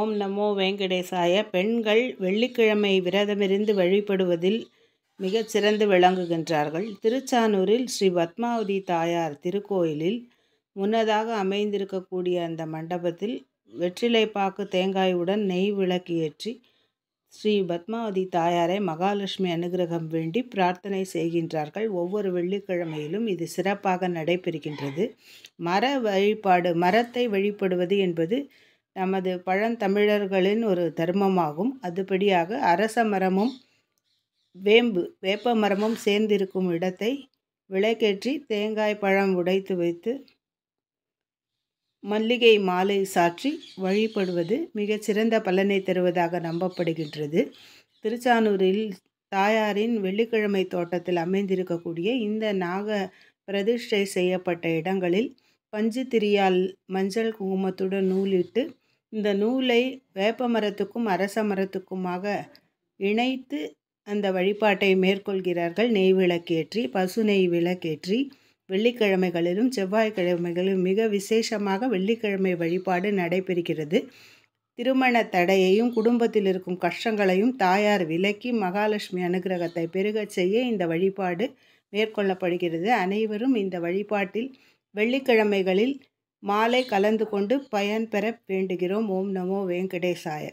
ஓம் நமோ வெங்கடேசாய பெண்கள் வெள்ளிக்கிழமை விரதமிருந்து வழிபடுவதில் மிகச் சிறந்து விளங்குகின்றார்கள் திருச்சானூரில் ஸ்ரீ பத்மாவதி தாயார் திருக்கோயிலில் முன்னதாக அமைந்திருக்கக்கூடிய அந்த மண்டபத்தில் வெற்றிலைப்பாக்கு தேங்காயுடன் நெய் விளக்கு ஏற்றி ஸ்ரீ பத்மாவதி தாயாரை மகாலட்சுமி அனுகிரகம் வேண்டி பிரார்த்தனை செய்கின்றார்கள் ஒவ்வொரு வெள்ளிக்கிழமையிலும் இது சிறப்பாக நடைபெறுகின்றது மர வழிபாடு மரத்தை வழிபடுவது என்பது நமது பழந்தமிழர்களின் ஒரு தர்மமாகும் அதுபடியாக அரச மரமும் வேம்பு வேப்ப மரமும் சேர்ந்திருக்கும் இடத்தை விளக்கேற்றி தேங்காய் பழம் உடைத்து வைத்து மல்லிகை மாலை சாற்றி வழிபடுவது மிகச்சிறந்த பலனை தருவதாக நம்பப்படுகின்றது திருச்சானூரில் தாயாரின் வெள்ளிக்கிழமை தோட்டத்தில் அமைந்திருக்கக்கூடிய இந்த நாக பிரதிஷ்டை செய்யப்பட்ட இடங்களில் பஞ்சு திரியால் மஞ்சள் குங்குமத்துடன் நூலிட்டு இந்த நூலை வேப்ப மரத்துக்கும் அரச மரத்துக்குமாக இணைத்து அந்த வழிபாட்டை மேற்கொள்கிறார்கள் நெய் விளக்கேற்றி பசு நெய் விளக்கேற்றி வெள்ளிக்கிழமைகளிலும் செவ்வாய்க்கிழமைகளிலும் மிக விசேஷமாக வெள்ளிக்கிழமை வழிபாடு நடைபெறுகிறது திருமண தடையையும் குடும்பத்தில் இருக்கும் கஷ்டங்களையும் தாயார் விலக்கி மகாலட்சுமி அனுகிரகத்தை பெருகச் செய்ய இந்த வழிபாடு மேற்கொள்ளப்படுகிறது அனைவரும் இந்த வழிபாட்டில் வெள்ளிக்கிழமைகளில் மாலை கலந்து கொண்டு பயன்பெற வேண்டுகிறோம் ஓம் நமோ வெங்கடேசாய